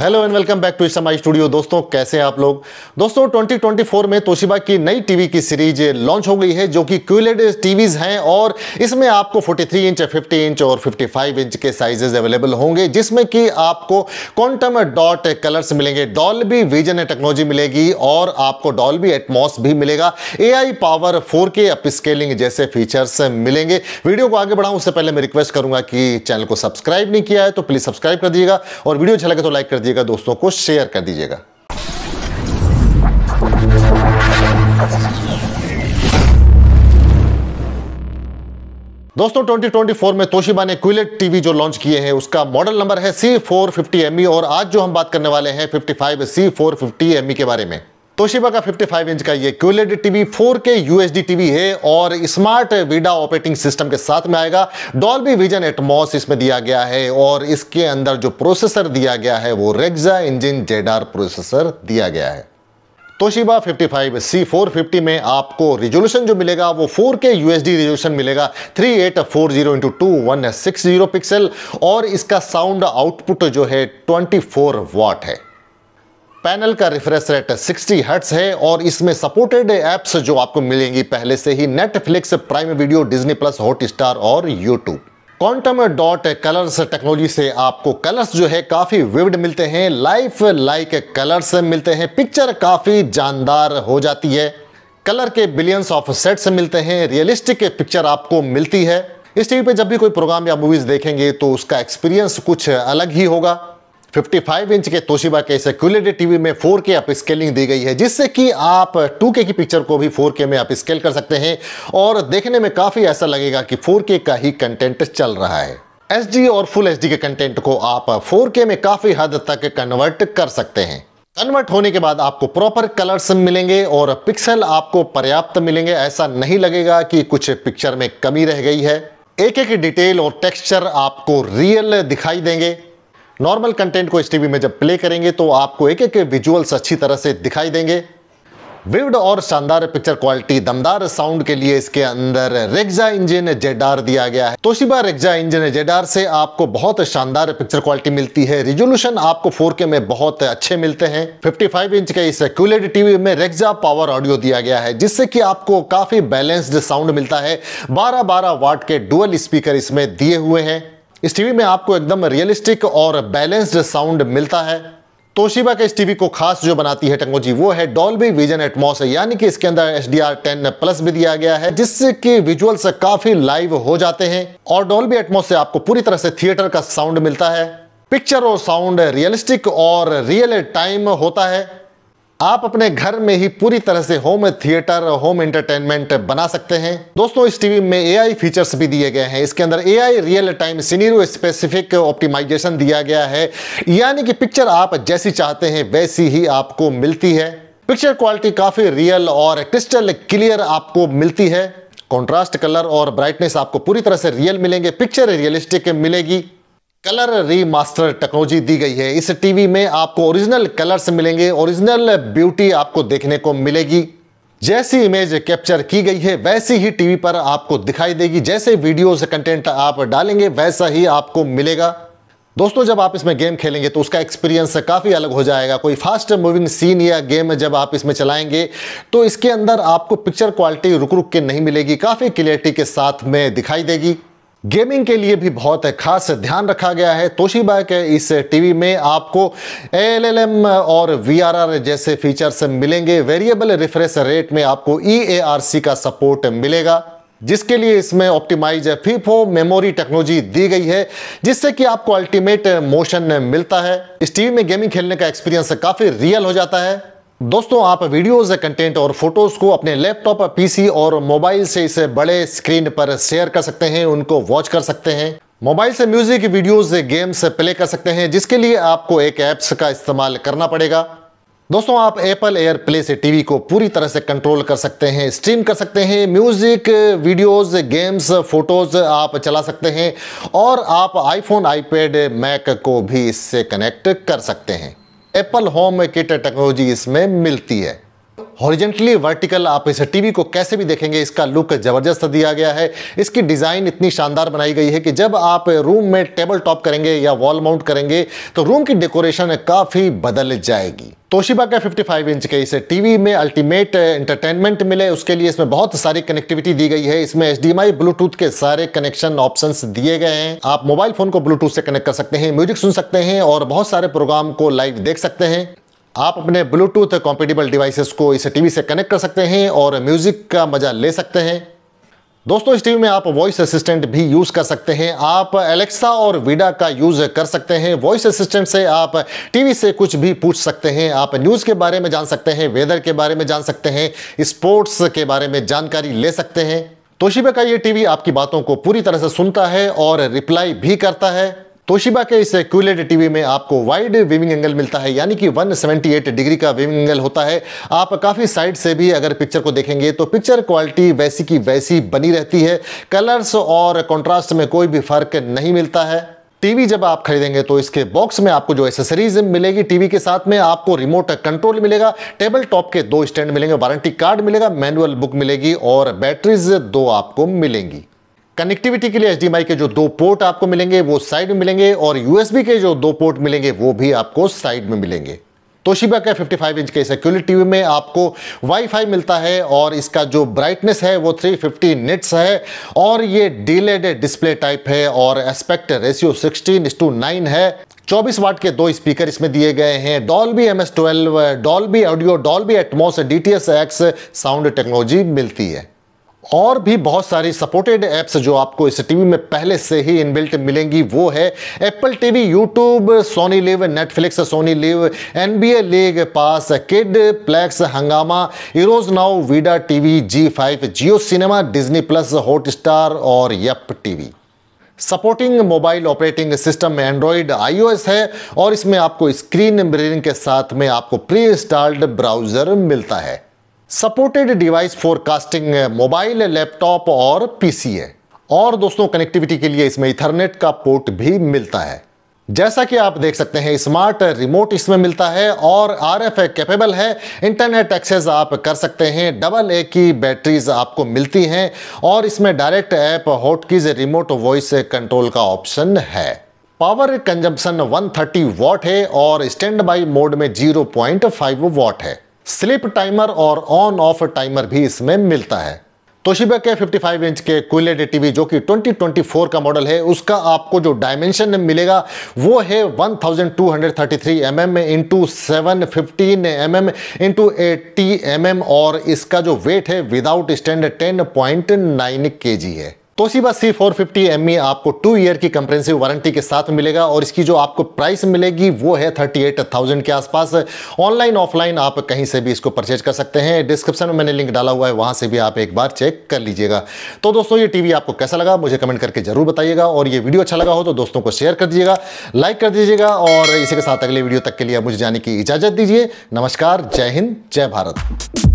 hello and welcome back to इसमाई studio दोस्तों कैसे हैं आप लोग दोस्तों 2024 में तोशिबा की नई टीवी की सीरीज लॉन्च हो गई है जो कि क्यूलेड टीवीज हैं और इसमें आपको 43 इंच 50 इंच और 55 इंच के साइजेस अवेलेबल होंगे जिसमें कि आपको क्वांटम डॉट कलर्स मिलेंगे डॉल्बी विजन टेक्नोलॉजी मिलेगी और आपको डॉल एटमॉस भी मिलेगा a power four K up जैसे फीचर्स मिलेंगे वीडियो को आगे बढ़ाऊँ उससे पहले मैं रिक्वेस्ट करूंगा कि चैनल को सब्सक्राइब नहीं किया है तो प्लीज़ सब्सक्राइब कर दीजिएगा और वीडियो अच्छा लगे तो लाइक कर दीजिएगा दोस्तों को शेयर कर दीजिएगा दोस्तों 2024 में तोशिबा ने क्विलेट टीवी जो लॉन्च किए हैं उसका मॉडल नंबर है सी फोर फिफ्टी और आज जो हम बात करने वाले हैं 55 सी फोर फिफ्टी के बारे में तोशिबा का 55 इंच का ये QLED TV 4K USD TV है और स्मार्ट वीडा ऑपरेटिंग सिस्टम के साथ में आएगा डॉल्बी विजन एटमॉस इसमें दिया गया है और इसके अंदर जो प्रोसेसर दिया गया है वो रेग्जा इंजिन जेडार प्रोसेसर दिया गया है तोशिबा 55 C450 में आपको रिजोल्यूशन जो मिलेगा वो 4K USD रिजोल्यूशन मिलेगा 3840 इंटू टू पिक्सल और इसका साउंड आउटपुट जो है 24 वॉट है पैनल का रिफ्रेश रेट 60 हर्ट्स है और इसमें सपोर्टेड एप्स जो आपको मिलेंगी पहले से ही Netflix Prime Video Disney plus Hotstar और YouTube quantum dot colours technology से आपको कलर्स जो है काफ़ी विविड मिलते हैं लाइफ लाइक कलर्स मिलते हैं पिक्चर काफ़ी जानदार हो जाती है कलर के बिलियंस ऑफ सेट्स मिलते हैं रियलिस्टिक पिक्चर आपको मिलती है इस टीवी पे जब भी कोई प्रोग्राम या मूवीज़ देखेंगे तो उसका एक्सपीरियंस कुछ अलग ही होगा 55 इंच के तोशिबा के इस क्यूलेटेड टीवी में 4K अप स्केलिंग दी गई है जिससे कि आप 2K की पिक्चर को भी 4K में अप स्केल कर सकते हैं और देखने में काफ़ी ऐसा लगेगा कि 4K का ही कंटेंट चल रहा है एच और फुल एच के कंटेंट को आप 4K में काफ़ी हद तक कन्वर्ट कर सकते हैं कन्वर्ट होने के बाद आपको प्रॉपर कलर्स मिलेंगे और पिक्सल आपको पर्याप्त मिलेंगे ऐसा नहीं लगेगा कि कुछ पिक्चर में कमी रह गई है एक एक डिटेल और टेक्सचर आपको रियल दिखाई देंगे नॉर्मल कंटेंट को इस टीवी में जब प्ले करेंगे तो आपको एक एक विजुअल्स अच्छी तरह से दिखाई देंगे विविड और शानदार पिक्चर क्वालिटी दमदार साउंड के लिए इसके अंदर रेग्जा इंजन जेडार दिया गया है तोशिबा रेग्जा इंजन जेडार से आपको बहुत शानदार पिक्चर क्वालिटी मिलती है रिजोल्यूशन आपको 4K में बहुत अच्छे मिलते हैं 55 इंच के इस क्यूलेड टीवी में रेग्जा पावर ऑडियो दिया गया है जिससे कि आपको काफी बैलेंस्ड साउंड मिलता है बारह बारह वाट के डुअल स्पीकर इसमें दिए हुए हैं इस टीवी में आपको एकदम रियलिस्टिक और बैलेंस्ड साउंड मिलता है तोशिबा के इस टीवी को खास जो बनाती है टंगो जी वो है डॉल्बी विजन एटमोस यानी कि इसके अंदर H D R ten plus भी दिया गया है जिससे कि विजुअल्स काफी लाइव हो जाते हैं और डॉल्बी एटमोस से आपको पूरी तरह से थिएटर का साउंड मिलता है पिक्चर और साउंड रियलिस्टिक और रियल टाइम होता है आप अपने घर में ही पूरी तरह से होम थिएटर होम एंटरटेनमेंट बना सकते हैं दोस्तों इस टीवी में एआई फीचर्स भी दिए गए हैं इसके अंदर AI real time scenario specific optimisation दिया गया है यानी कि पिक्चर आप जैसी चाहते हैं वैसी ही आपको मिलती है पिक्चर क्वालिटी काफ़ी रियल और क्रिस्टल क्लियर आपको मिलती है कॉन्ट्रास्ट कलर और ब्राइटनेस आपको पूरी तरह से रियल मिलेंगे पिक्चर रियलिस्टिक मिलेगी कलर रीमास्टर टेक्नोलॉजी दी गई है इस टीवी में आपको ओरिजिनल कलर्स मिलेंगे ओरिजिनल ब्यूटी आपको देखने को मिलेगी जैसी इमेज कैप्चर की गई है वैसी ही टीवी पर आपको दिखाई देगी जैसे वीडियो कंटेंट आप डालेंगे वैसा ही आपको मिलेगा दोस्तों जब आप इसमें गेम खेलेंगे तो उसका एक्सपीरियंस काफ़ी अलग हो जाएगा कोई फास्ट मूविंग सीन या गेम जब आप इसमें चलाएंगे तो इसके अंदर आपको पिक्चर क्वालिटी रुक रुक के नहीं मिलेगी काफ़ी क्लियरिटी के साथ में दिखाई देगी गेमिंग के लिए भी बहुत है खास ध्यान रखा गया है तोशीबा के इस टीवी में आपको एलएलएम और वीआरआर जैसे फीचर्स मिलेंगे वेरिएबल रिफ्रेश रेट में आपको ईएआरसी e का सपोर्ट मिलेगा जिसके लिए इसमें ऑप्टिमाइज फीफो मेमोरी टेक्नोलॉजी दी गई है जिससे कि आपको अल्टीमेट मोशन मिलता है इस टीवी में गेमिंग खेलने का एक्सपीरियंस काफ़ी रियल हो जाता है दोस्तों आप वीडियोस कंटेंट और फोटोज़ को अपने लैपटॉप पीसी और मोबाइल से इसे बड़े स्क्रीन पर शेयर कर सकते हैं उनको वॉच कर सकते हैं मोबाइल से म्यूजिक वीडियोस गेम्स प्ले कर सकते हैं जिसके लिए आपको एक ऐप्स का इस्तेमाल करना पड़ेगा दोस्तों आप एप्पल एयर प्ले से टीवी को पूरी तरह से कंट्रोल कर सकते हैं स्ट्रीम कर सकते हैं म्यूजिक वीडियोस गेम्स फोटोज आप चला सकते हैं और आप आईफोन आईपैड मैक को भी इससे कनेक्ट कर सकते हैं एप्पल होम किट टेक्नोलॉजी इसमें मिलती है हॉरिजेंटली वर्टिकल आप इस टीवी को कैसे भी देखेंगे इसका लुक ज़बरदस्त दिया गया है इसकी डिज़ाइन इतनी शानदार बनाई गई है कि जब आप रूम में टेबल टॉप करेंगे या वॉल माउंट करेंगे तो रूम की डेकोरेशन काफ़ी बदल जाएगी तोशिबा का 55 इंच के इस टीवी में अल्टीमेट एंटरटेनमेंट मिले उसके लिए इसमें बहुत सारी कनेक्टिविटी दी गई है इसमें एच ब्लूटूथ के सारे कनेक्शन ऑप्शंस दिए गए हैं आप मोबाइल फोन को ब्लूटूथ से कनेक्ट कर सकते हैं म्यूजिक सुन सकते हैं और बहुत सारे प्रोग्राम को लाइव देख सकते हैं आप अपने ब्लूटूथ कॉम्पेटेबल डिवाइसेस को इस टीवी से कनेक्ट कर सकते हैं और म्यूज़िक का मज़ा ले सकते हैं दोस्तों इस टीवी में आप वॉइस असिस्टेंट भी यूज़ कर सकते हैं आप एलेक्सा और वीडा का यूज़ कर सकते हैं वॉइस असिस्टेंट से आप टीवी से कुछ भी पूछ सकते हैं आप न्यूज़ के बारे में जान सकते हैं वेदर के बारे में जान सकते हैं स्पोर्ट्स के बारे में जानकारी ले सकते हैं तोशिबा का ये टीवी आपकी बातों को पूरी तरह से सुनता है और रिप्लाई भी करता है तोशिबा के इस क्यूलेट टीवी में आपको वाइड विविंग एंगल मिलता है यानी कि 178 डिग्री का विविंग एंगल होता है आप काफ़ी साइड से भी अगर पिक्चर को देखेंगे तो पिक्चर क्वालिटी वैसी की वैसी बनी रहती है कलर्स और कॉन्ट्रास्ट में कोई भी फर्क नहीं मिलता है टीवी जब आप खरीदेंगे तो इसके बॉक्स में आपको जो एसेसरीज मिलेगी टीवी के साथ में आपको रिमोट कंट्रोल मिलेगा टेबल टॉप के दो स्टैंड मिलेंगे वारंटी कार्ड मिलेगा मैनुअल बुक मिलेगी और बैटरीज दो आपको मिलेंगी कनेक्टिविटी के लिए एच के जो दो पोर्ट आपको मिलेंगे वो साइड में मिलेंगे और यूएसबी के जो दो पोर्ट मिलेंगे वो भी आपको साइड में मिलेंगे तोशिबा के 55 इंच के सिक्योरिटी टीवी में आपको वाईफाई मिलता है और इसका जो ब्राइटनेस है वो 350 निट्स है और ये डीलेड डिस्प्ले टाइप है और एस्पेक्ट रेशियो 16 टू नाइन है 24 वाट के दो स्पीकर इसमें दिए गए हैं Dolby M S twelve Dolby audio Dolby Atmos D T X sound technology मिलती है और भी बहुत सारी सपोर्टेड ऐप्स जो आपको इस टीवी में पहले से ही इनबिल्ट मिलेंगी वो है Apple TV YouTube Sony Liv Netflix Sony Liv N B A league pass kid plex Hungama Eros now VIDAA TV Zee five Jio cinema Disney plus Hotstar और Yupp TV supporting mobile operating system में Android iOS है और इसमें आपको screen mirroring के साथ में आपको प्री इंस्टॉल्ड ब्राउज़र मिलता है supported device for casting mobile laptop और पीसी है और दोस्तों कनेक्टिविटी के लिए इसमें इथरनेट का पोर्ट भी मिलता है जैसा कि आप देख सकते हैं स्मार्ट रिमोट इसमें मिलता है और आर एफ कैपेबल है इंटरनेट एक्सेस आप कर सकते हैं डबल ए की बैटरीज आपको मिलती हैं और इसमें direct app hotkeys remote voice control का ऑप्शन है पावर कंजम्पशन 130 वॉट है और स्टैंड बाई मोड में 0.5 वॉट है स्लिप टाइमर और ऑन ऑफ टाइमर भी इसमें मिलता है तोशिबा के 55 इंच के क्विलेड टीवी जो कि 2024 का मॉडल है उसका आपको जो डायमेंशन मिलेगा वो है 1233 thousand two hundred thirty three M M into seven fifteen M M into M M और इसका जो वेट है without stand 10.9 point nine K G है Toshiba C four fifty e आपको टू ईयर की कंप्रेंसिव वारंटी के साथ मिलेगा और इसकी जो आपको प्राइस मिलेगी वो है थर्टी एट थाउजेंड के आसपास ऑनलाइन ऑफलाइन आप कहीं से भी इसको परचेज कर सकते हैं डिस्क्रिप्शन में मैंने लिंक डाला हुआ है वहाँ से भी आप एक बार चेक कर लीजिएगा तो दोस्तों ये टीवी आपको कैसा लगा मुझे कमेंट करके जरूर बताइएगा और ये वीडियो अच्छा लगा हो तो दोस्तों को शेयर कर दीजिएगा लाइक कर दीजिएगा और इसी के साथ अगले वीडियो तक के लिए मुझे जाने की इजाज़त दीजिए नमस्कार जय हिंद जय भारत